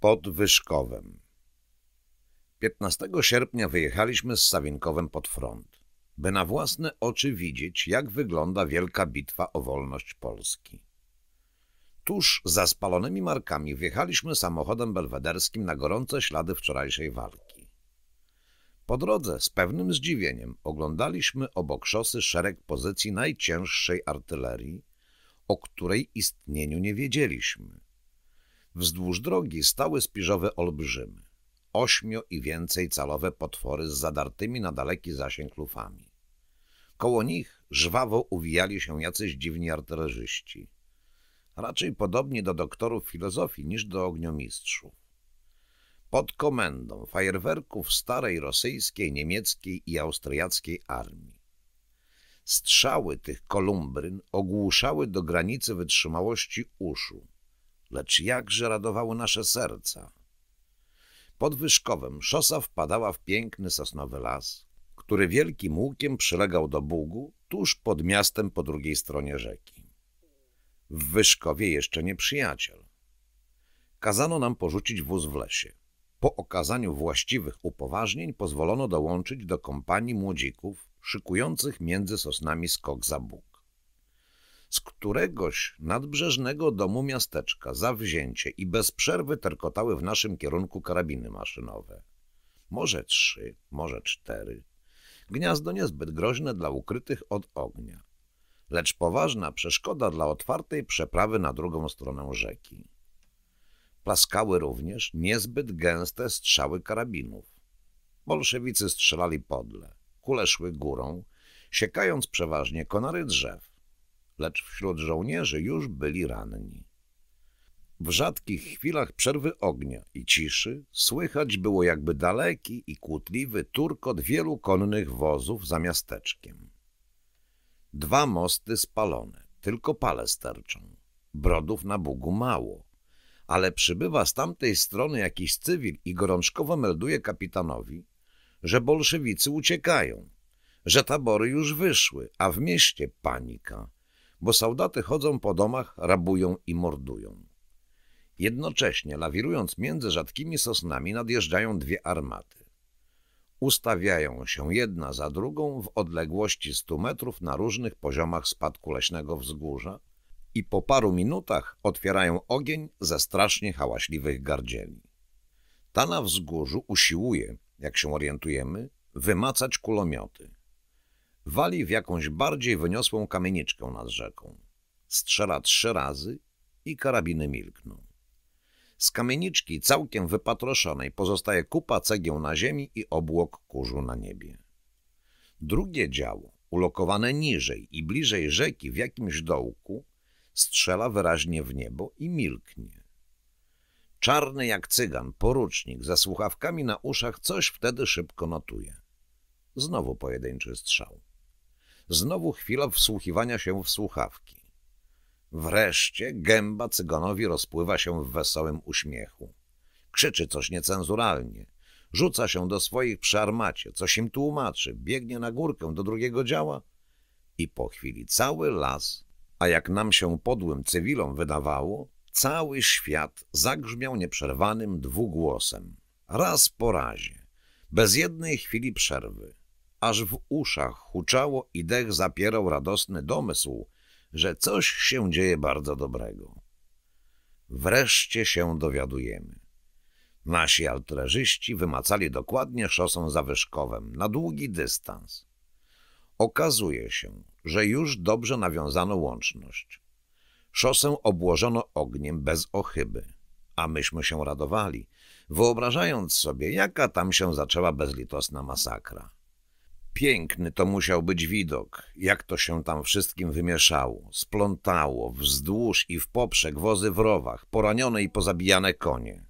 pod Wyszkowem. 15 sierpnia wyjechaliśmy z Sawinkowem pod front, by na własne oczy widzieć, jak wygląda wielka bitwa o wolność Polski. Tuż za spalonymi markami wjechaliśmy samochodem belwederskim na gorące ślady wczorajszej walki. Po drodze z pewnym zdziwieniem oglądaliśmy obok szosy szereg pozycji najcięższej artylerii, o której istnieniu nie wiedzieliśmy – Wzdłuż drogi stały spiżowe olbrzymy, ośmiu i więcej calowe potwory z zadartymi na daleki zasięg lufami. Koło nich żwawo uwijali się jacyś dziwni artylerzyści, raczej podobni do doktorów filozofii niż do ogniomistrzów. Pod komendą fajerwerków starej rosyjskiej, niemieckiej i austriackiej armii. Strzały tych kolumbryn ogłuszały do granicy wytrzymałości uszu, lecz jakże radowały nasze serca. Pod Wyszkowem szosa wpadała w piękny sosnowy las, który wielkim łukiem przylegał do Bugu, tuż pod miastem po drugiej stronie rzeki. W Wyszkowie jeszcze nie przyjaciel. Kazano nam porzucić wóz w lesie. Po okazaniu właściwych upoważnień pozwolono dołączyć do kompanii młodzików szykujących między sosnami skok za Bóg z któregoś nadbrzeżnego domu miasteczka zawzięcie i bez przerwy terkotały w naszym kierunku karabiny maszynowe. Może trzy, może cztery. Gniazdo niezbyt groźne dla ukrytych od ognia, lecz poważna przeszkoda dla otwartej przeprawy na drugą stronę rzeki. Plaskały również niezbyt gęste strzały karabinów. Bolszewicy strzelali podle, kule szły górą, siekając przeważnie konary drzew lecz wśród żołnierzy już byli ranni. W rzadkich chwilach przerwy ognia i ciszy słychać było jakby daleki i kłótliwy turkot wielu konnych wozów za miasteczkiem. Dwa mosty spalone, tylko pale sterczą. Brodów na Bugu mało, ale przybywa z tamtej strony jakiś cywil i gorączkowo melduje kapitanowi, że bolszewicy uciekają, że tabory już wyszły, a w mieście panika – bo saudaty chodzą po domach, rabują i mordują. Jednocześnie, lawirując między rzadkimi sosnami, nadjeżdżają dwie armaty. Ustawiają się jedna za drugą w odległości 100 metrów na różnych poziomach spadku leśnego wzgórza i po paru minutach otwierają ogień ze strasznie hałaśliwych gardzieli. Ta na wzgórzu usiłuje, jak się orientujemy, wymacać kulomioty wali w jakąś bardziej wyniosłą kamieniczkę nad rzeką. Strzela trzy razy i karabiny milkną. Z kamieniczki całkiem wypatroszonej pozostaje kupa cegieł na ziemi i obłok kurzu na niebie. Drugie działo, ulokowane niżej i bliżej rzeki w jakimś dołku, strzela wyraźnie w niebo i milknie. Czarny jak cygan, porucznik, za słuchawkami na uszach coś wtedy szybko notuje. Znowu pojedynczy strzał. Znowu chwila wsłuchiwania się w słuchawki. Wreszcie gęba cygonowi rozpływa się w wesołym uśmiechu. Krzyczy coś niecenzuralnie. Rzuca się do swoich przy armacie, coś im tłumaczy, biegnie na górkę do drugiego działa i po chwili cały las, a jak nam się podłym cywilom wydawało, cały świat zagrzmiał nieprzerwanym dwugłosem. Raz po razie, bez jednej chwili przerwy aż w uszach huczało i dech zapierał radosny domysł, że coś się dzieje bardzo dobrego. Wreszcie się dowiadujemy. Nasi altrażyści wymacali dokładnie szosą zawyżkowem na długi dystans. Okazuje się, że już dobrze nawiązano łączność. Szosę obłożono ogniem bez ochyby, a myśmy się radowali, wyobrażając sobie, jaka tam się zaczęła bezlitosna masakra. Piękny to musiał być widok, jak to się tam wszystkim wymieszało, splątało, wzdłuż i w poprzek wozy w rowach, poranione i pozabijane konie.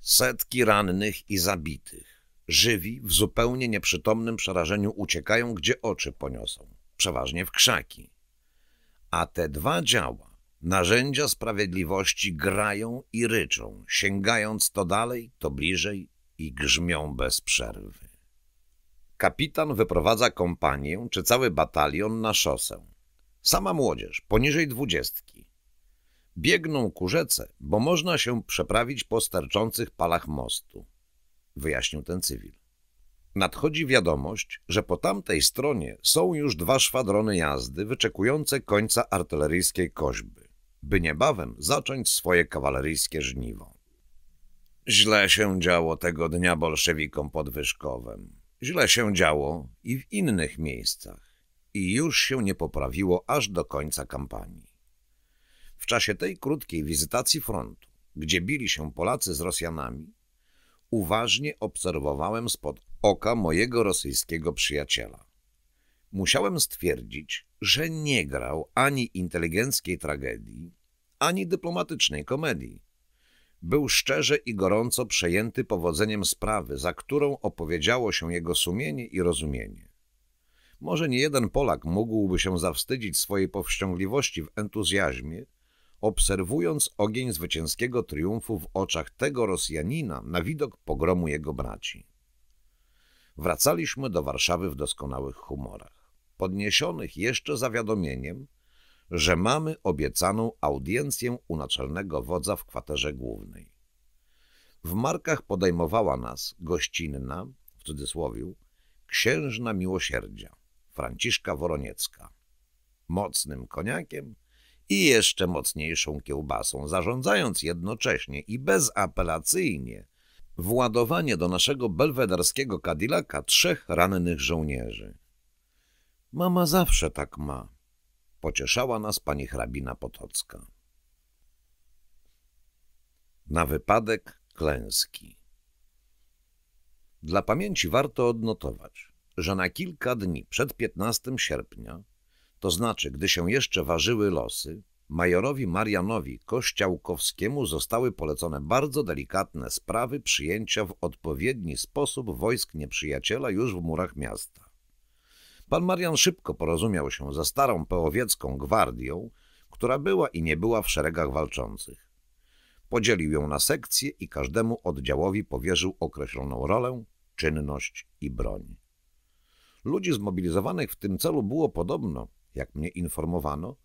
Setki rannych i zabitych. Żywi, w zupełnie nieprzytomnym przerażeniu uciekają, gdzie oczy poniosą, przeważnie w krzaki. A te dwa działa, narzędzia sprawiedliwości, grają i ryczą, sięgając to dalej, to bliżej i grzmią bez przerwy. Kapitan wyprowadza kompanię czy cały batalion na szosę. Sama młodzież, poniżej dwudziestki. Biegną ku rzece, bo można się przeprawić po sterczących palach mostu, wyjaśnił ten cywil. Nadchodzi wiadomość, że po tamtej stronie są już dwa szwadrony jazdy wyczekujące końca artyleryjskiej koźby, by niebawem zacząć swoje kawaleryjskie żniwo. Źle się działo tego dnia bolszewikom pod Wyszkowem. Źle się działo i w innych miejscach i już się nie poprawiło aż do końca kampanii. W czasie tej krótkiej wizytacji frontu, gdzie bili się Polacy z Rosjanami, uważnie obserwowałem spod oka mojego rosyjskiego przyjaciela. Musiałem stwierdzić, że nie grał ani inteligenckiej tragedii, ani dyplomatycznej komedii, był szczerze i gorąco przejęty powodzeniem sprawy, za którą opowiedziało się jego sumienie i rozumienie. Może nie jeden Polak mógłby się zawstydzić swojej powściągliwości w entuzjazmie, obserwując ogień zwycięskiego triumfu w oczach tego Rosjanina na widok pogromu jego braci. Wracaliśmy do Warszawy w doskonałych humorach, podniesionych jeszcze zawiadomieniem, że mamy obiecaną audiencję u naczelnego wodza w kwaterze głównej. W markach podejmowała nas gościnna, w cudzysłowie księżna miłosierdzia, Franciszka Woroniecka, mocnym koniakiem i jeszcze mocniejszą kiełbasą, zarządzając jednocześnie i bezapelacyjnie władowanie do naszego belwederskiego kadilaka trzech rannych żołnierzy. Mama zawsze tak ma, pocieszała nas pani hrabina Potocka. Na wypadek klęski Dla pamięci warto odnotować, że na kilka dni przed 15 sierpnia, to znaczy gdy się jeszcze ważyły losy, majorowi Marianowi Kościałkowskiemu zostały polecone bardzo delikatne sprawy przyjęcia w odpowiedni sposób wojsk nieprzyjaciela już w murach miasta. Pan Marian szybko porozumiał się ze starą pełowiecką gwardią, która była i nie była w szeregach walczących. Podzielił ją na sekcje i każdemu oddziałowi powierzył określoną rolę, czynność i broń. Ludzi zmobilizowanych w tym celu było podobno, jak mnie informowano,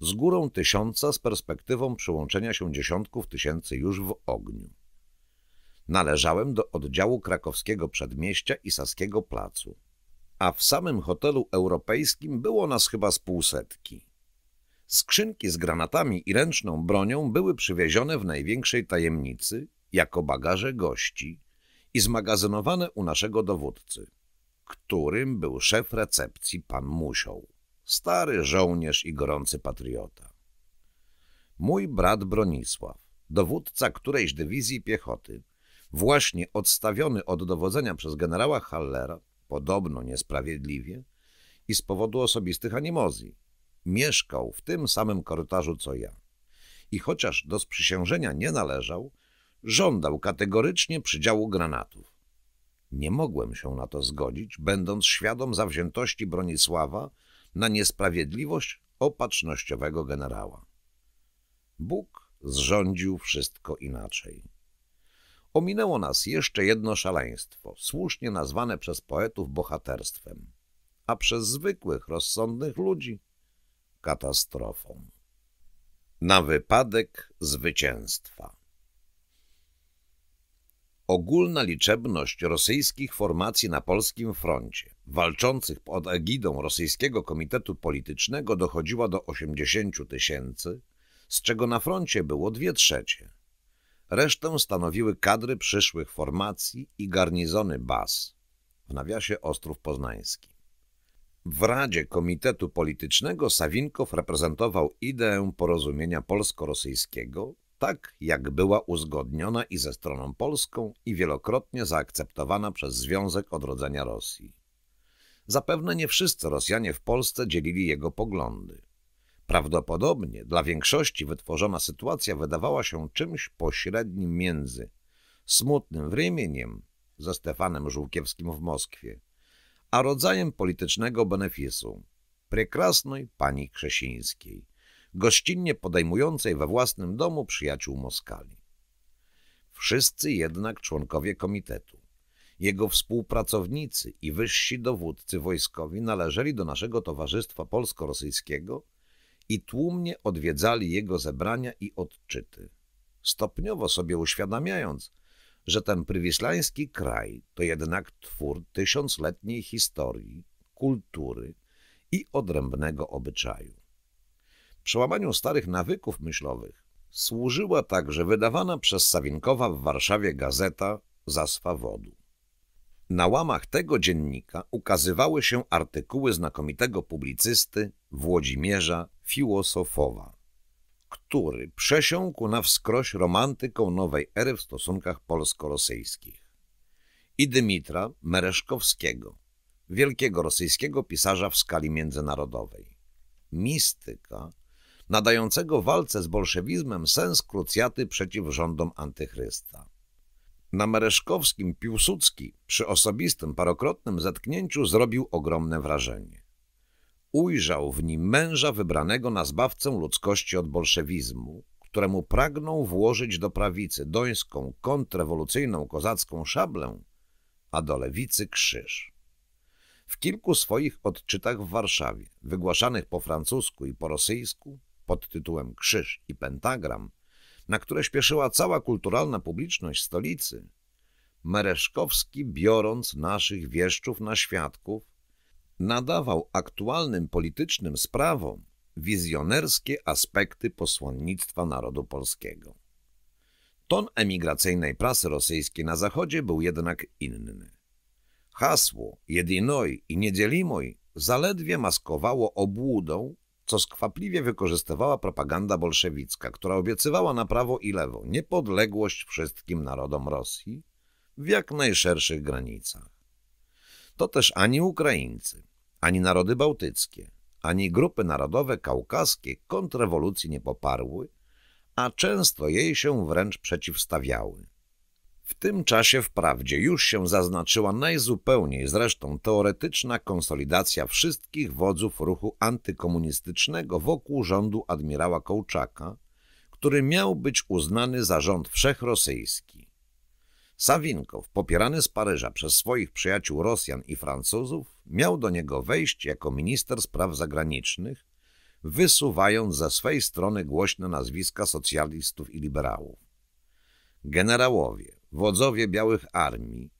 z górą tysiąca z perspektywą przyłączenia się dziesiątków tysięcy już w ogniu. Należałem do oddziału krakowskiego przedmieścia i saskiego placu a w samym hotelu europejskim było nas chyba z półsetki. Skrzynki z granatami i ręczną bronią były przywiezione w największej tajemnicy, jako bagaże gości i zmagazynowane u naszego dowódcy, którym był szef recepcji pan Musioł, stary żołnierz i gorący patriota. Mój brat Bronisław, dowódca którejś dywizji piechoty, właśnie odstawiony od dowodzenia przez generała Hallera, podobno niesprawiedliwie, i z powodu osobistych animozji. Mieszkał w tym samym korytarzu co ja. I chociaż do sprzysiężenia nie należał, żądał kategorycznie przydziału granatów. Nie mogłem się na to zgodzić, będąc świadom zawziętości Bronisława na niesprawiedliwość opatrznościowego generała. Bóg zrządził wszystko inaczej ominęło nas jeszcze jedno szaleństwo, słusznie nazwane przez poetów bohaterstwem, a przez zwykłych, rozsądnych ludzi katastrofą. Na wypadek zwycięstwa Ogólna liczebność rosyjskich formacji na polskim froncie, walczących pod egidą Rosyjskiego Komitetu Politycznego dochodziła do 80 tysięcy, z czego na froncie było dwie trzecie – Resztę stanowiły kadry przyszłych formacji i garnizony baz, w nawiasie Ostrów Poznański. W Radzie Komitetu Politycznego Sawinkow reprezentował ideę porozumienia polsko-rosyjskiego, tak jak była uzgodniona i ze stroną polską i wielokrotnie zaakceptowana przez Związek Odrodzenia Rosji. Zapewne nie wszyscy Rosjanie w Polsce dzielili jego poglądy. Prawdopodobnie dla większości wytworzona sytuacja wydawała się czymś pośrednim między smutnym wrymieniem ze Stefanem Żółkiewskim w Moskwie, a rodzajem politycznego benefisu prekrasnej pani Krzesińskiej, gościnnie podejmującej we własnym domu przyjaciół Moskali. Wszyscy jednak członkowie komitetu, jego współpracownicy i wyżsi dowódcy wojskowi należeli do naszego Towarzystwa Polsko-Rosyjskiego – i tłumnie odwiedzali jego zebrania i odczyty, stopniowo sobie uświadamiając, że ten prywislański kraj to jednak twór tysiącletniej historii, kultury i odrębnego obyczaju. Przełamaniu starych nawyków myślowych służyła także wydawana przez Sawinkowa w Warszawie gazeta za swawodu. Na łamach tego dziennika ukazywały się artykuły znakomitego publicysty Włodzimierza filozofowa, który przesiąkł na wskroś romantyką nowej ery w stosunkach polsko-rosyjskich i Dymitra Mereszkowskiego, wielkiego rosyjskiego pisarza w skali międzynarodowej. Mistyka, nadającego walce z bolszewizmem sens krucjaty przeciw rządom antychrysta. Na Mereszkowskim Piłsudski przy osobistym parokrotnym zetknięciu zrobił ogromne wrażenie ujrzał w nim męża wybranego na zbawcę ludzkości od bolszewizmu, któremu pragnął włożyć do prawicy dońską, kontrrewolucyjną, kozacką szablę, a do lewicy krzyż. W kilku swoich odczytach w Warszawie, wygłaszanych po francusku i po rosyjsku, pod tytułem Krzyż i Pentagram, na które śpieszyła cała kulturalna publiczność stolicy, Mereszkowski, biorąc naszych wieszczów na świadków, nadawał aktualnym politycznym sprawom wizjonerskie aspekty posłannictwa narodu polskiego. Ton emigracyjnej prasy rosyjskiej na Zachodzie był jednak inny. Hasło jedinoj i niedzielimoj zaledwie maskowało obłudą, co skwapliwie wykorzystywała propaganda bolszewicka, która obiecywała na prawo i lewo niepodległość wszystkim narodom Rosji w jak najszerszych granicach. To też ani Ukraińcy, ani narody bałtyckie, ani grupy narodowe kaukaskie kontrrewolucji nie poparły, a często jej się wręcz przeciwstawiały. W tym czasie wprawdzie już się zaznaczyła najzupełniej zresztą teoretyczna konsolidacja wszystkich wodzów ruchu antykomunistycznego wokół rządu admirała Kołczaka, który miał być uznany za rząd wszechrosyjski. Sawinkow, popierany z Paryża przez swoich przyjaciół Rosjan i Francuzów, miał do niego wejść jako minister spraw zagranicznych, wysuwając ze swej strony głośne nazwiska socjalistów i liberałów. Generałowie, wodzowie białych armii,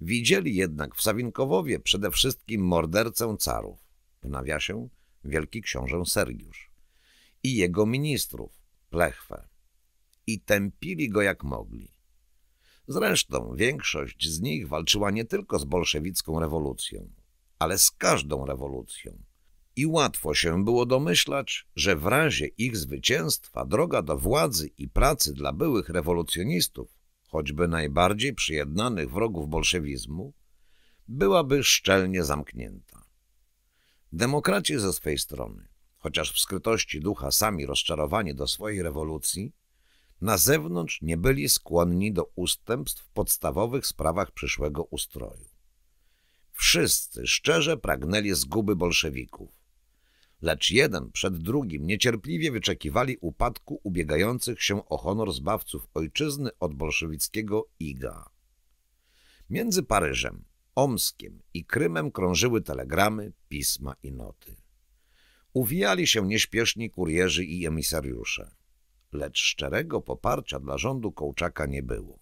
widzieli jednak w Sawinkowowie przede wszystkim mordercę carów, w nawiasie wielki książę Sergiusz, i jego ministrów, Plechwę, i tępili go jak mogli. Zresztą większość z nich walczyła nie tylko z bolszewicką rewolucją, ale z każdą rewolucją. I łatwo się było domyślać, że w razie ich zwycięstwa droga do władzy i pracy dla byłych rewolucjonistów, choćby najbardziej przyjednanych wrogów bolszewizmu, byłaby szczelnie zamknięta. Demokraci ze swej strony, chociaż w skrytości ducha sami rozczarowani do swojej rewolucji, na zewnątrz nie byli skłonni do ustępstw w podstawowych sprawach przyszłego ustroju. Wszyscy szczerze pragnęli zguby bolszewików, lecz jeden przed drugim niecierpliwie wyczekiwali upadku ubiegających się o honor zbawców ojczyzny od bolszewickiego IGA. Między Paryżem, Omskiem i Krymem krążyły telegramy, pisma i noty. Uwijali się nieśpieszni kurierzy i emisariusze lecz szczerego poparcia dla rządu Kołczaka nie było.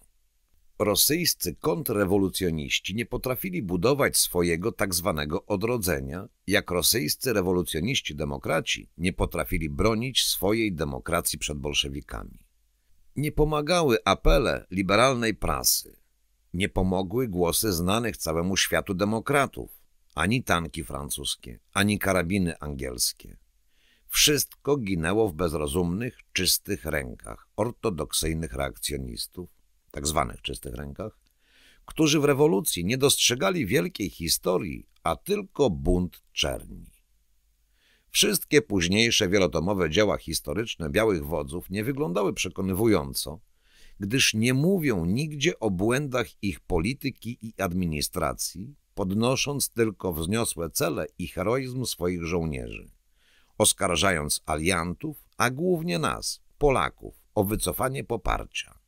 Rosyjscy kontrrewolucjoniści nie potrafili budować swojego tak zwanego odrodzenia, jak rosyjscy rewolucjoniści demokraci nie potrafili bronić swojej demokracji przed bolszewikami. Nie pomagały apele liberalnej prasy, nie pomogły głosy znanych całemu światu demokratów, ani tanki francuskie, ani karabiny angielskie. Wszystko ginęło w bezrozumnych, czystych rękach ortodoksyjnych reakcjonistów, tak zwanych czystych rękach, którzy w rewolucji nie dostrzegali wielkiej historii, a tylko bunt czerni. Wszystkie późniejsze wielotomowe dzieła historyczne białych wodzów nie wyglądały przekonywująco, gdyż nie mówią nigdzie o błędach ich polityki i administracji, podnosząc tylko wzniosłe cele i heroizm swoich żołnierzy oskarżając aliantów, a głównie nas, Polaków, o wycofanie poparcia.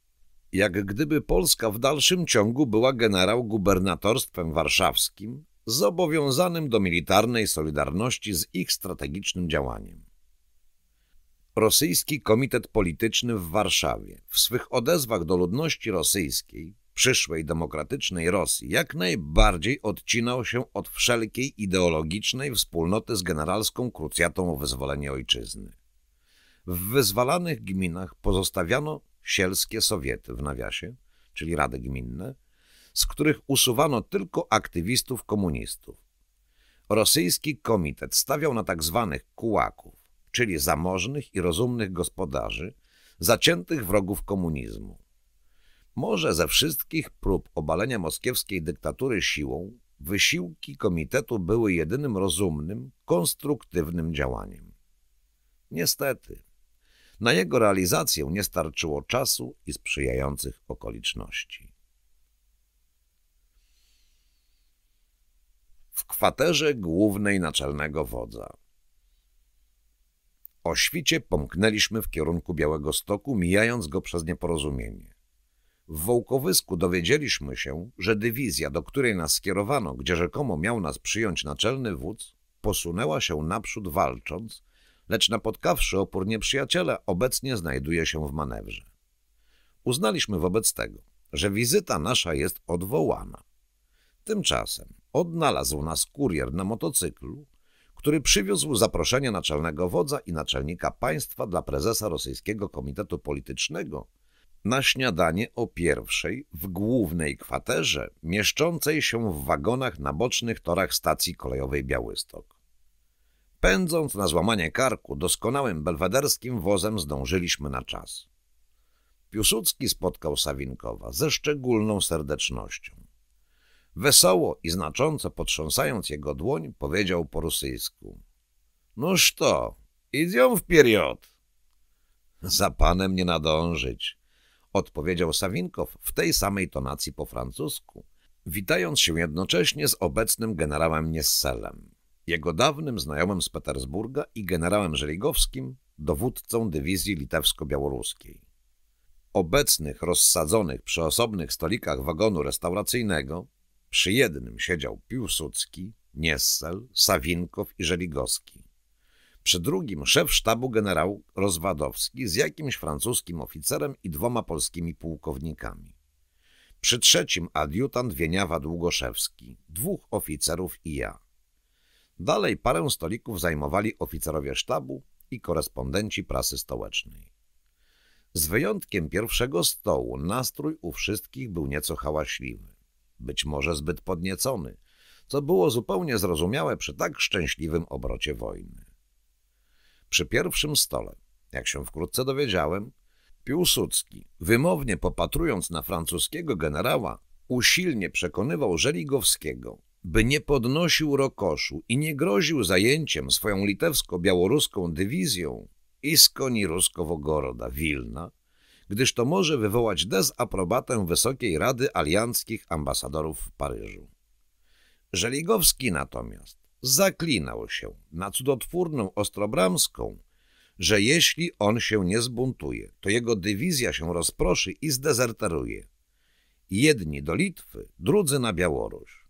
Jak gdyby Polska w dalszym ciągu była generał-gubernatorstwem warszawskim, zobowiązanym do militarnej solidarności z ich strategicznym działaniem. Rosyjski Komitet Polityczny w Warszawie w swych odezwach do ludności rosyjskiej przyszłej demokratycznej Rosji jak najbardziej odcinał się od wszelkiej ideologicznej wspólnoty z generalską krucjatą o wyzwolenie ojczyzny. W wyzwalanych gminach pozostawiano sielskie sowiety w nawiasie, czyli rady gminne, z których usuwano tylko aktywistów komunistów. Rosyjski komitet stawiał na tzw. Tak kułaków, czyli zamożnych i rozumnych gospodarzy, zaciętych wrogów komunizmu. Może ze wszystkich prób obalenia moskiewskiej dyktatury siłą, wysiłki komitetu były jedynym rozumnym, konstruktywnym działaniem. Niestety, na jego realizację nie starczyło czasu i sprzyjających okoliczności. W kwaterze głównej naczelnego wodza. O świcie pomknęliśmy w kierunku Białego Stoku, mijając go przez nieporozumienie. W Wołkowysku dowiedzieliśmy się, że dywizja, do której nas skierowano, gdzie rzekomo miał nas przyjąć naczelny wódz, posunęła się naprzód walcząc, lecz napotkawszy opór nieprzyjaciela, obecnie znajduje się w manewrze. Uznaliśmy wobec tego, że wizyta nasza jest odwołana. Tymczasem odnalazł nas kurier na motocyklu, który przywiózł zaproszenie naczelnego wodza i naczelnika państwa dla prezesa Rosyjskiego Komitetu Politycznego – na śniadanie o pierwszej w głównej kwaterze mieszczącej się w wagonach na bocznych torach stacji kolejowej Białystok. Pędząc na złamanie karku doskonałym belwederskim wozem zdążyliśmy na czas. Piłsudski spotkał Sawinkowa ze szczególną serdecznością. Wesoło i znacząco potrząsając jego dłoń, powiedział po rosyjsku. — Noż to, idzią w period. — Za panem nie nadążyć odpowiedział Sawinkow w tej samej tonacji po francusku, witając się jednocześnie z obecnym generałem Niesselem, jego dawnym znajomym z Petersburga i generałem Żeligowskim, dowódcą dywizji litewsko-białoruskiej. Obecnych rozsadzonych przy osobnych stolikach wagonu restauracyjnego przy jednym siedział Piłsudski, Niessel, Sawinkow i Żeligowski przy drugim szef sztabu generał Rozwadowski z jakimś francuskim oficerem i dwoma polskimi pułkownikami. Przy trzecim adiutant Wieniawa Długoszewski, dwóch oficerów i ja. Dalej parę stolików zajmowali oficerowie sztabu i korespondenci prasy stołecznej. Z wyjątkiem pierwszego stołu nastrój u wszystkich był nieco hałaśliwy, być może zbyt podniecony, co było zupełnie zrozumiałe przy tak szczęśliwym obrocie wojny. Przy pierwszym stole, jak się wkrótce dowiedziałem, Piłsudski, wymownie popatrując na francuskiego generała, usilnie przekonywał Żeligowskiego, by nie podnosił rokoszu i nie groził zajęciem swoją litewsko-białoruską dywizją i Iskoni Ruskowogoroda Wilna, gdyż to może wywołać dezaprobatę Wysokiej Rady Alianckich Ambasadorów w Paryżu. Żeligowski natomiast zaklinał się na cudotwórną Ostrobramską, że jeśli on się nie zbuntuje, to jego dywizja się rozproszy i zdezerteruje. Jedni do Litwy, drudzy na Białoruś.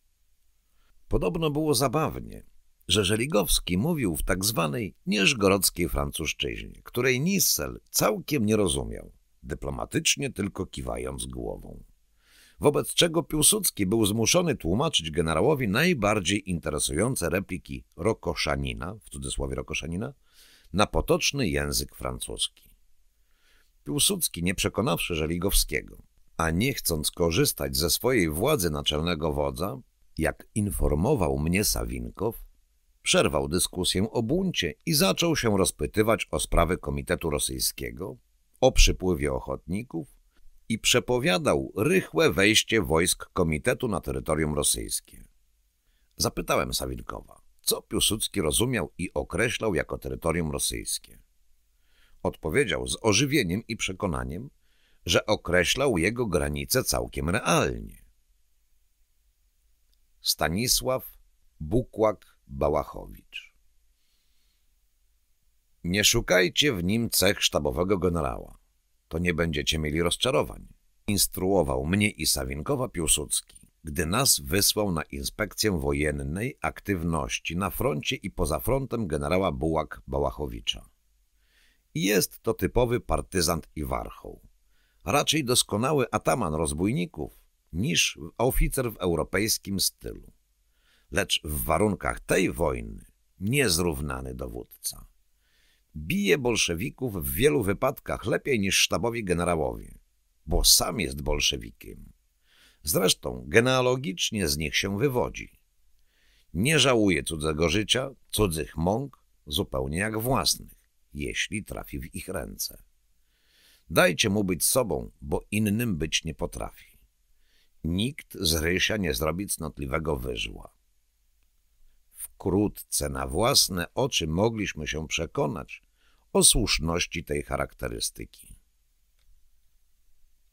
Podobno było zabawnie, że Żeligowski mówił w tak zwanej nieżgorodzkiej francuszczyźnie, której Nissel całkiem nie rozumiał, dyplomatycznie tylko kiwając głową wobec czego Piłsudski był zmuszony tłumaczyć generałowi najbardziej interesujące repliki Rokoszanina, w cudzysłowie Rokoszanina, na potoczny język francuski. Piłsudski, nie przekonawszy Żeligowskiego, a nie chcąc korzystać ze swojej władzy naczelnego wodza, jak informował mnie Sawinkow, przerwał dyskusję o buncie i zaczął się rozpytywać o sprawy Komitetu Rosyjskiego, o przypływie ochotników, i przepowiadał rychłe wejście wojsk komitetu na terytorium rosyjskie. Zapytałem Sawilkowa, co Piłsudski rozumiał i określał jako terytorium rosyjskie. Odpowiedział z ożywieniem i przekonaniem, że określał jego granice całkiem realnie. Stanisław Bukłak-Bałachowicz Nie szukajcie w nim cech sztabowego generała to nie będziecie mieli rozczarowań. Instruował mnie i Sawinkowa Piłsudski, gdy nas wysłał na inspekcję wojennej aktywności na froncie i poza frontem generała Bułak-Bałachowicza. Jest to typowy partyzant i warchoł. Raczej doskonały ataman rozbójników niż oficer w europejskim stylu. Lecz w warunkach tej wojny niezrównany dowódca bije bolszewików w wielu wypadkach lepiej niż sztabowi generałowie, bo sam jest bolszewikiem. Zresztą genealogicznie z nich się wywodzi. Nie żałuje cudzego życia, cudzych mąk, zupełnie jak własnych, jeśli trafi w ich ręce. Dajcie mu być sobą, bo innym być nie potrafi. Nikt z Rysia nie zrobi cnotliwego wyżła. Wkrótce na własne oczy mogliśmy się przekonać, o słuszności tej charakterystyki.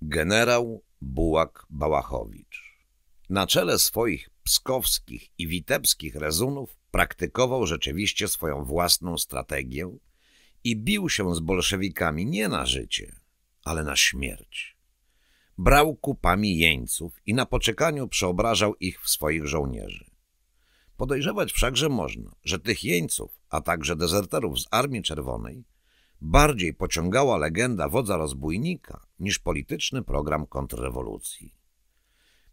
Generał Bułak Bałachowicz na czele swoich pskowskich i witebskich rezunów praktykował rzeczywiście swoją własną strategię i bił się z bolszewikami nie na życie, ale na śmierć. Brał kupami jeńców i na poczekaniu przeobrażał ich w swoich żołnierzy. Podejrzewać wszakże można, że tych jeńców, a także dezerterów z Armii Czerwonej bardziej pociągała legenda wodza rozbójnika niż polityczny program kontrrewolucji.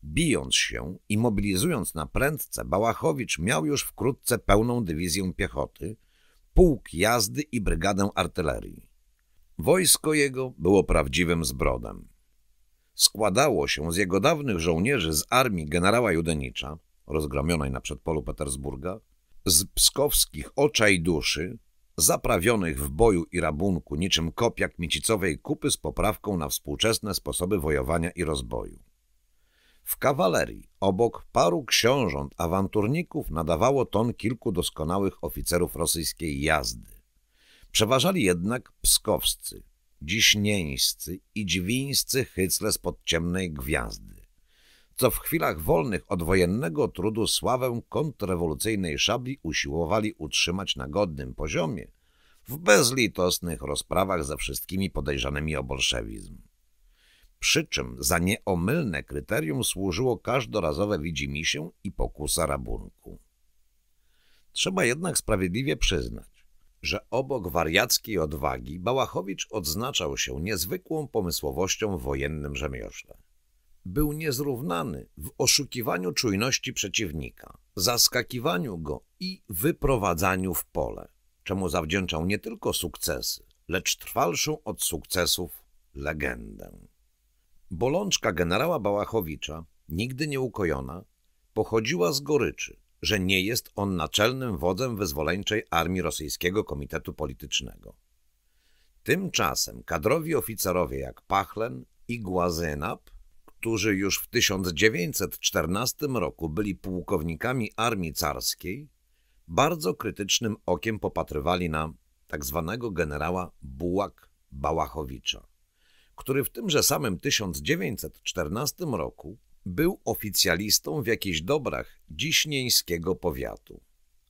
Bijąc się i mobilizując na prędce, Bałachowicz miał już wkrótce pełną dywizję piechoty, pułk jazdy i brygadę artylerii. Wojsko jego było prawdziwym zbrodem. Składało się z jego dawnych żołnierzy z armii generała Judenicza, rozgromionej na przedpolu Petersburga, z pskowskich ocza i duszy, zaprawionych w boju i rabunku, niczym kopiak miecicowej kupy z poprawką na współczesne sposoby wojowania i rozboju. W kawalerii, obok paru książąt awanturników, nadawało ton kilku doskonałych oficerów rosyjskiej jazdy. Przeważali jednak pskowscy, dziśnieńscy i dźwińscy hycle spod ciemnej gwiazdy co w chwilach wolnych od wojennego trudu sławę kontrrewolucyjnej szabli usiłowali utrzymać na godnym poziomie w bezlitosnych rozprawach ze wszystkimi podejrzanymi o bolszewizm. Przy czym za nieomylne kryterium służyło każdorazowe widzimisię i pokusa rabunku. Trzeba jednak sprawiedliwie przyznać, że obok wariackiej odwagi Bałachowicz odznaczał się niezwykłą pomysłowością w wojennym rzemiośle był niezrównany w oszukiwaniu czujności przeciwnika, zaskakiwaniu go i wyprowadzaniu w pole, czemu zawdzięczał nie tylko sukcesy, lecz trwalszą od sukcesów legendę. Bolączka generała Bałachowicza, nigdy nieukojona, pochodziła z goryczy, że nie jest on naczelnym wodzem wyzwoleńczej armii Rosyjskiego Komitetu Politycznego. Tymczasem kadrowi oficerowie jak Pachlen i Głazynap którzy już w 1914 roku byli pułkownikami armii carskiej, bardzo krytycznym okiem popatrywali na tzw. Tak generała Bułak-Bałachowicza, który w tymże samym 1914 roku był oficjalistą w jakichś dobrach dziśnieńskiego powiatu.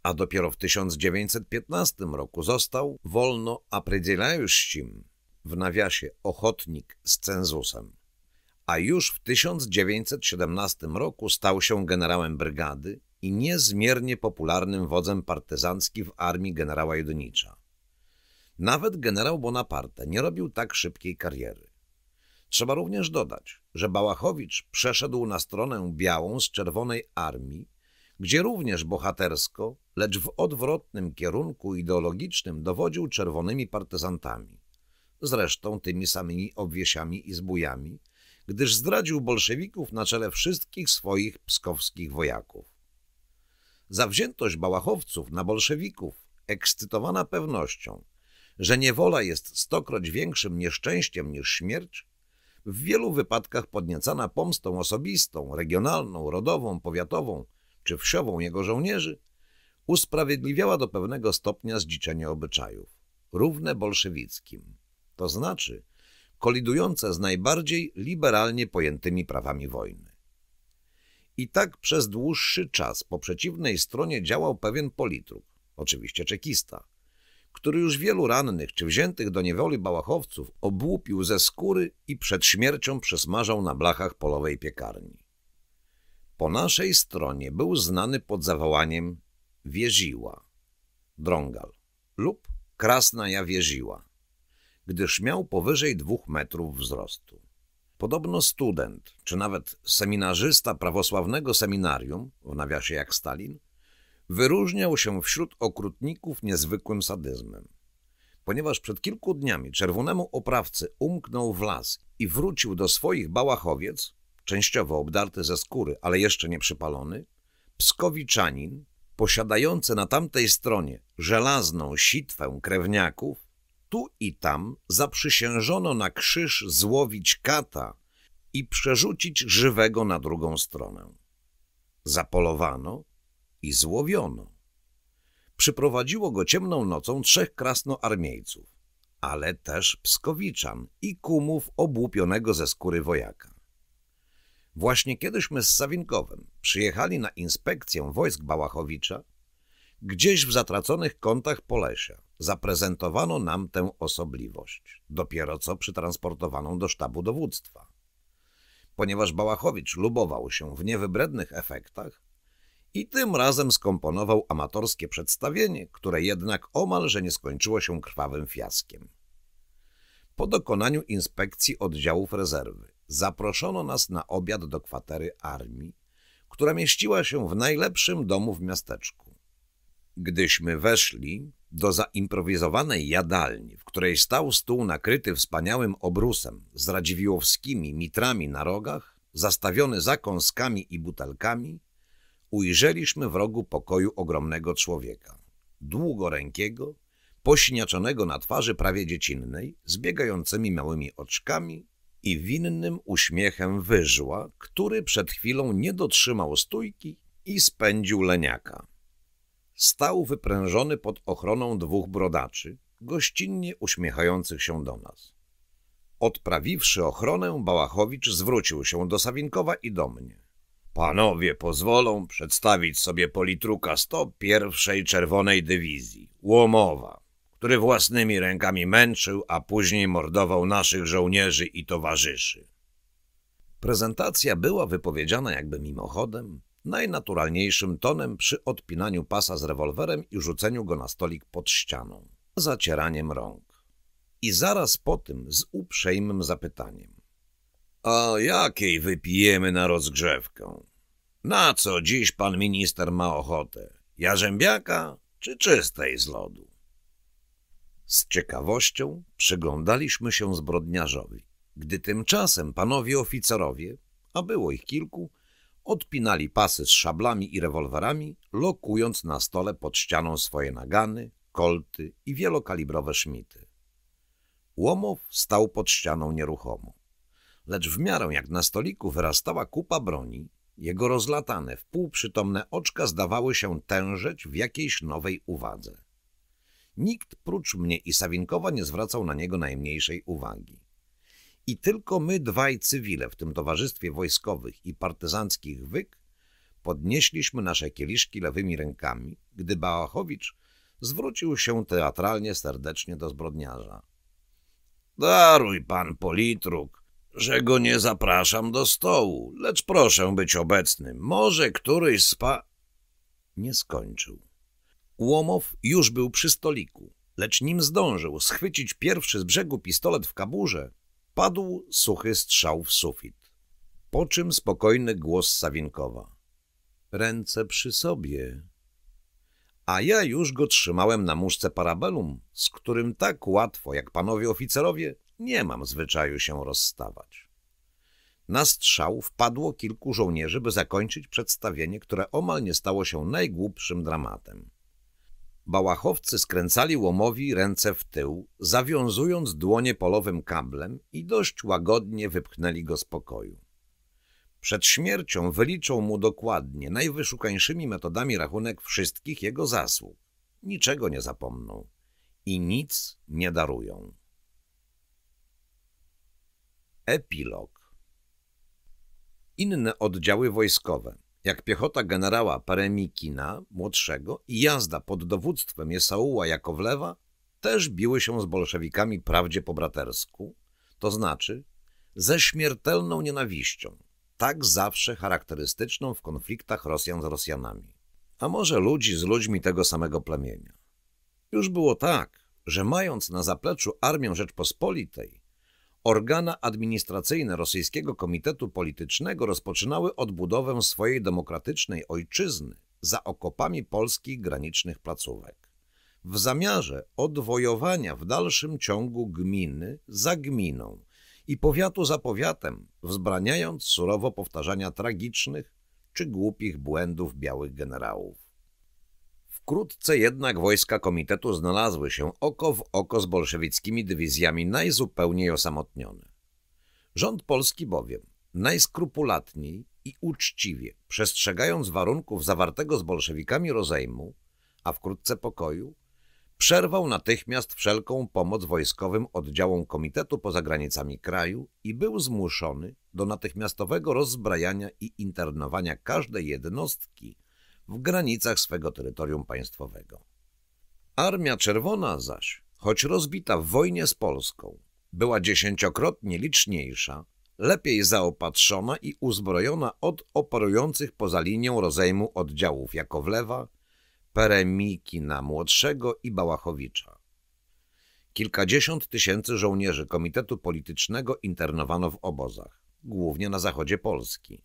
A dopiero w 1915 roku został wolno apredzielajuszcim, w nawiasie ochotnik z cenzusem a już w 1917 roku stał się generałem brygady i niezmiernie popularnym wodzem partyzanckim w armii generała Jedynicza. Nawet generał Bonaparte nie robił tak szybkiej kariery. Trzeba również dodać, że Bałachowicz przeszedł na stronę białą z Czerwonej Armii, gdzie również bohatersko, lecz w odwrotnym kierunku ideologicznym dowodził czerwonymi partyzantami, zresztą tymi samymi obwiesiami i zbójami, gdyż zdradził bolszewików na czele wszystkich swoich pskowskich wojaków. Zawziętość bałachowców na bolszewików, ekscytowana pewnością, że niewola jest stokroć większym nieszczęściem niż śmierć, w wielu wypadkach podniecana pomstą osobistą, regionalną, rodową, powiatową czy wsiową jego żołnierzy, usprawiedliwiała do pewnego stopnia zdziczenie obyczajów, równe bolszewickim. To znaczy, kolidujące z najbardziej liberalnie pojętymi prawami wojny. I tak przez dłuższy czas po przeciwnej stronie działał pewien politruk, oczywiście czekista, który już wielu rannych czy wziętych do niewoli bałachowców obłupił ze skóry i przed śmiercią przesmażał na blachach polowej piekarni. Po naszej stronie był znany pod zawołaniem Wieziła, Drągal lub Krasna Ja Wieziła gdyż miał powyżej dwóch metrów wzrostu. Podobno student, czy nawet seminarzysta prawosławnego seminarium, w nawiasie jak Stalin, wyróżniał się wśród okrutników niezwykłym sadyzmem. Ponieważ przed kilku dniami czerwonemu oprawcy umknął w las i wrócił do swoich bałachowiec, częściowo obdarty ze skóry, ale jeszcze nie przypalony, pskowiczanin, posiadający na tamtej stronie żelazną sitwę krewniaków, tu i tam zaprzysiężono na krzyż złowić kata i przerzucić żywego na drugą stronę. Zapolowano i złowiono. Przyprowadziło go ciemną nocą trzech krasnoarmiejców, ale też pskowiczan i kumów obłupionego ze skóry wojaka. Właśnie kiedyśmy z Sawinkowem przyjechali na inspekcję wojsk Bałachowicza gdzieś w zatraconych kątach Polesia zaprezentowano nam tę osobliwość, dopiero co przytransportowaną do sztabu dowództwa. Ponieważ Bałachowicz lubował się w niewybrednych efektach i tym razem skomponował amatorskie przedstawienie, które jednak omalże nie skończyło się krwawym fiaskiem. Po dokonaniu inspekcji oddziałów rezerwy zaproszono nas na obiad do kwatery armii, która mieściła się w najlepszym domu w miasteczku. Gdyśmy weszli, do zaimprowizowanej jadalni, w której stał stół nakryty wspaniałym obrusem z radziwiłowskimi mitrami na rogach, zastawiony zakąskami i butelkami, ujrzeliśmy w rogu pokoju ogromnego człowieka, długorękiego, pośniaczonego na twarzy prawie dziecinnej, z biegającymi małymi oczkami i winnym uśmiechem wyżła, który przed chwilą nie dotrzymał stójki i spędził leniaka stał wyprężony pod ochroną dwóch brodaczy, gościnnie uśmiechających się do nas. Odprawiwszy ochronę, Bałachowicz zwrócił się do Sawinkowa i do mnie. Panowie pozwolą przedstawić sobie politruka 101 Czerwonej Dywizji, Łomowa, który własnymi rękami męczył, a później mordował naszych żołnierzy i towarzyszy. Prezentacja była wypowiedziana jakby mimochodem, najnaturalniejszym tonem przy odpinaniu pasa z rewolwerem i rzuceniu go na stolik pod ścianą, zacieraniem rąk. I zaraz po tym z uprzejmym zapytaniem. A jakiej wypijemy na rozgrzewkę? Na co dziś pan minister ma ochotę? Jarzębiaka czy czystej z lodu? Z ciekawością przyglądaliśmy się zbrodniarzowi, gdy tymczasem panowie oficerowie, a było ich kilku, odpinali pasy z szablami i rewolwerami, lokując na stole pod ścianą swoje nagany, kolty i wielokalibrowe szmity. Łomow stał pod ścianą nieruchomo. Lecz w miarę jak na stoliku wyrastała kupa broni, jego rozlatane, wpółprzytomne oczka zdawały się tężeć w jakiejś nowej uwadze. Nikt prócz mnie i Sawinkowa nie zwracał na niego najmniejszej uwagi i tylko my dwaj cywile w tym towarzystwie wojskowych i partyzanckich wyk podnieśliśmy nasze kieliszki lewymi rękami, gdy Bałachowicz zwrócił się teatralnie serdecznie do zbrodniarza. Daruj pan politruk, że go nie zapraszam do stołu, lecz proszę być obecnym. Może któryś spa... Nie skończył. Łomow już był przy stoliku, lecz nim zdążył schwycić pierwszy z brzegu pistolet w kaburze, Padł suchy strzał w sufit. Po czym spokojny głos Sawinkowa. Ręce przy sobie. A ja już go trzymałem na muszce parabelum, z którym tak łatwo, jak panowie oficerowie, nie mam zwyczaju się rozstawać. Na strzał wpadło kilku żołnierzy, by zakończyć przedstawienie, które omal nie stało się najgłupszym dramatem. Bałachowcy skręcali łomowi ręce w tył, zawiązując dłonie polowym kablem i dość łagodnie wypchnęli go z pokoju. Przed śmiercią wyliczą mu dokładnie, najwyszukańszymi metodami rachunek wszystkich jego zasług. Niczego nie zapomną i nic nie darują. Epilog Inne oddziały wojskowe – jak piechota generała Peremikina młodszego i jazda pod dowództwem Jesauła Jakowlewa też biły się z bolszewikami prawdzie po bratersku, to znaczy ze śmiertelną nienawiścią, tak zawsze charakterystyczną w konfliktach Rosjan z Rosjanami, a może ludzi z ludźmi tego samego plemienia. Już było tak, że mając na zapleczu Armię Rzeczpospolitej, organa administracyjne Rosyjskiego Komitetu Politycznego rozpoczynały odbudowę swojej demokratycznej ojczyzny za okopami polskich granicznych placówek. W zamiarze odwojowania w dalszym ciągu gminy za gminą i powiatu za powiatem, wzbraniając surowo powtarzania tragicznych czy głupich błędów białych generałów. Wkrótce jednak wojska komitetu znalazły się oko w oko z bolszewickimi dywizjami najzupełniej osamotnione. Rząd polski bowiem najskrupulatniej i uczciwie, przestrzegając warunków zawartego z bolszewikami rozejmu, a wkrótce pokoju, przerwał natychmiast wszelką pomoc wojskowym oddziałom komitetu poza granicami kraju i był zmuszony do natychmiastowego rozbrajania i internowania każdej jednostki – w granicach swego terytorium państwowego. Armia Czerwona zaś, choć rozbita w wojnie z Polską, była dziesięciokrotnie liczniejsza, lepiej zaopatrzona i uzbrojona od operujących poza linią rozejmu oddziałów Jakowlewa, Peremikina Młodszego i Bałachowicza. Kilkadziesiąt tysięcy żołnierzy Komitetu Politycznego internowano w obozach, głównie na zachodzie Polski.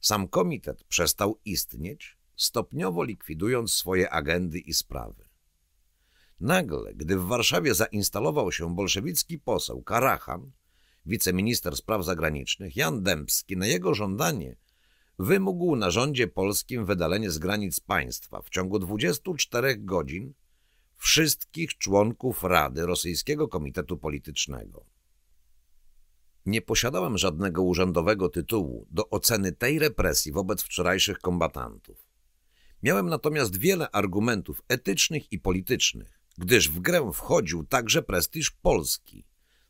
Sam komitet przestał istnieć stopniowo likwidując swoje agendy i sprawy. Nagle, gdy w Warszawie zainstalował się bolszewicki poseł Karachan, wiceminister spraw zagranicznych, Jan Dębski na jego żądanie wymógł na rządzie polskim wydalenie z granic państwa w ciągu 24 godzin wszystkich członków Rady Rosyjskiego Komitetu Politycznego. Nie posiadałem żadnego urzędowego tytułu do oceny tej represji wobec wczorajszych kombatantów. Miałem natomiast wiele argumentów etycznych i politycznych, gdyż w grę wchodził także prestiż Polski.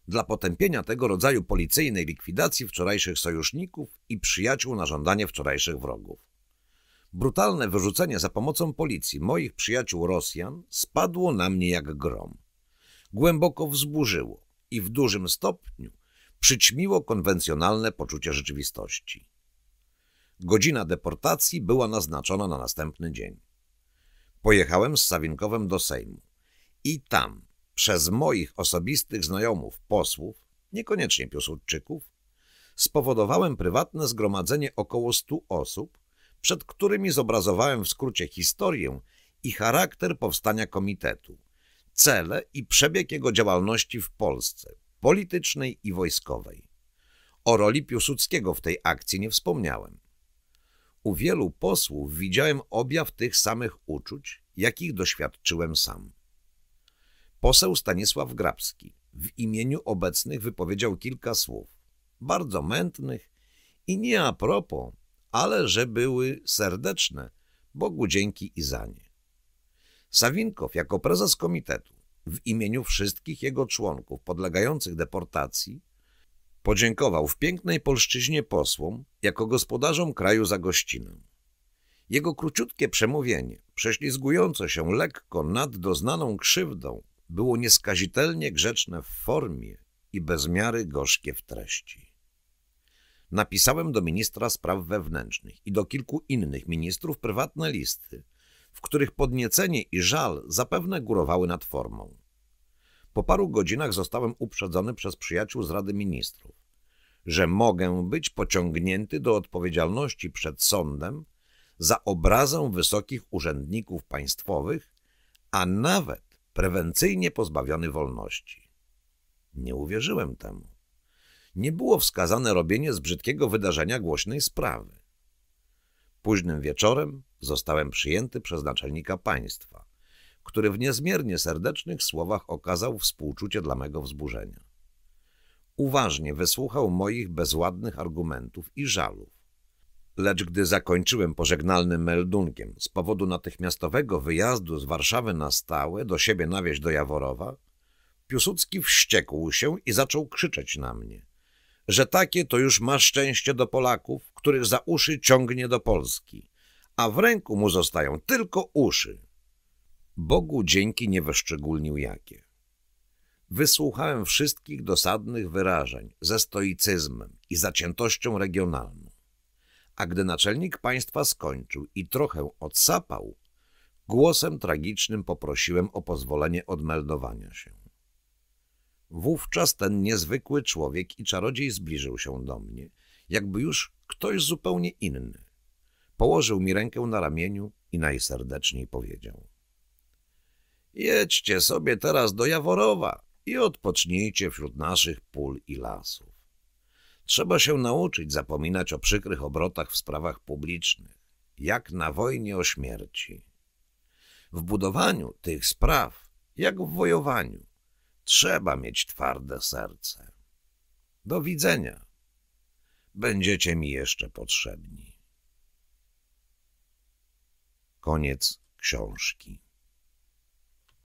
Dla potępienia tego rodzaju policyjnej likwidacji wczorajszych sojuszników i przyjaciół na żądanie wczorajszych wrogów. Brutalne wyrzucenie za pomocą policji moich przyjaciół Rosjan spadło na mnie jak grom. Głęboko wzburzyło i w dużym stopniu przyćmiło konwencjonalne poczucie rzeczywistości. Godzina deportacji była naznaczona na następny dzień. Pojechałem z Sawinkowem do Sejmu i tam przez moich osobistych znajomych posłów, niekoniecznie Piłsudczyków, spowodowałem prywatne zgromadzenie około stu osób, przed którymi zobrazowałem w skrócie historię i charakter powstania komitetu, cele i przebieg jego działalności w Polsce, politycznej i wojskowej. O roli Piłsudskiego w tej akcji nie wspomniałem. U wielu posłów widziałem objaw tych samych uczuć, jakich doświadczyłem sam. Poseł Stanisław Grabski w imieniu obecnych wypowiedział kilka słów, bardzo mętnych i nie a propos, ale że były serdeczne, Bogu dzięki i za nie. Sawinkow jako prezes komitetu w imieniu wszystkich jego członków podlegających deportacji Podziękował w pięknej polszczyźnie posłom jako gospodarzom kraju za gościnę. Jego króciutkie przemówienie, prześlizgujące się lekko nad doznaną krzywdą, było nieskazitelnie grzeczne w formie i bez miary gorzkie w treści. Napisałem do ministra spraw wewnętrznych i do kilku innych ministrów prywatne listy, w których podniecenie i żal zapewne górowały nad formą. Po paru godzinach zostałem uprzedzony przez przyjaciół z Rady Ministrów, że mogę być pociągnięty do odpowiedzialności przed sądem za obrazę wysokich urzędników państwowych, a nawet prewencyjnie pozbawiony wolności. Nie uwierzyłem temu. Nie było wskazane robienie z brzydkiego wydarzenia głośnej sprawy. Późnym wieczorem zostałem przyjęty przez naczelnika państwa który w niezmiernie serdecznych słowach okazał współczucie dla mego wzburzenia. Uważnie wysłuchał moich bezładnych argumentów i żalów. Lecz gdy zakończyłem pożegnalnym meldunkiem z powodu natychmiastowego wyjazdu z Warszawy na stałe do siebie na wieś do Jaworowa, Piłsudski wściekł się i zaczął krzyczeć na mnie, że takie to już ma szczęście do Polaków, których za uszy ciągnie do Polski, a w ręku mu zostają tylko uszy. Bogu dzięki nie wyszczególnił jakie. Wysłuchałem wszystkich dosadnych wyrażeń ze stoicyzmem i zaciętością regionalną. A gdy naczelnik państwa skończył i trochę odsapał, głosem tragicznym poprosiłem o pozwolenie odmeldowania się. Wówczas ten niezwykły człowiek i czarodziej zbliżył się do mnie, jakby już ktoś zupełnie inny. Położył mi rękę na ramieniu i najserdeczniej powiedział. Jedźcie sobie teraz do Jaworowa i odpocznijcie wśród naszych pól i lasów. Trzeba się nauczyć zapominać o przykrych obrotach w sprawach publicznych, jak na wojnie o śmierci. W budowaniu tych spraw, jak w wojowaniu, trzeba mieć twarde serce. Do widzenia. Będziecie mi jeszcze potrzebni. Koniec książki.